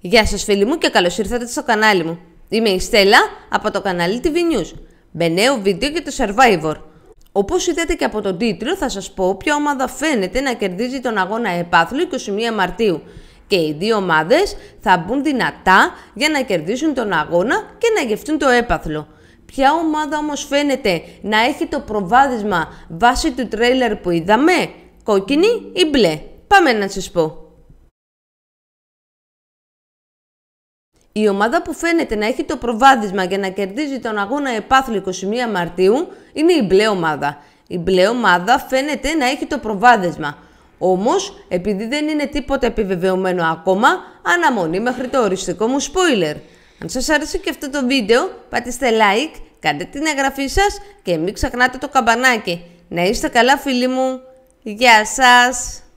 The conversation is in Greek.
Γεια σας φίλοι μου και καλώς ήρθατε στο κανάλι μου. Είμαι η Στέλλα από το κανάλι TV News. Με νέο βίντεο για το Survivor. Όπως είδατε και από τον τίτλο θα σας πω ποια ομάδα φαίνεται να κερδίζει τον αγώνα επάθλου 21 Μαρτίου. Και οι δύο ομάδες θα μπουν δυνατά για να κερδίσουν τον αγώνα και να γευτούν το έπαθλο. Ποια ομάδα όμως φαίνεται να έχει το προβάδισμα βάσει του τρέιλερ που είδαμε, κόκκινη ή μπλε. Πάμε να σας πω. Η ομάδα που φαίνεται να έχει το προβάδισμα για να κερδίζει τον αγώνα επάθλου 21 Μαρτίου είναι η μπλε ομάδα. Η μπλε ομάδα φαίνεται να έχει το προβάδισμα. Όμως, επειδή δεν είναι τίποτα επιβεβαιωμένο ακόμα, αναμονή μέχρι το οριστικό μου spoiler. Αν σας άρεσε και αυτό το βίντεο, πατήστε like, κάντε την εγγραφή σας και μην ξεχνάτε το καμπανάκι. Να είστε καλά φίλοι μου. Γεια σας!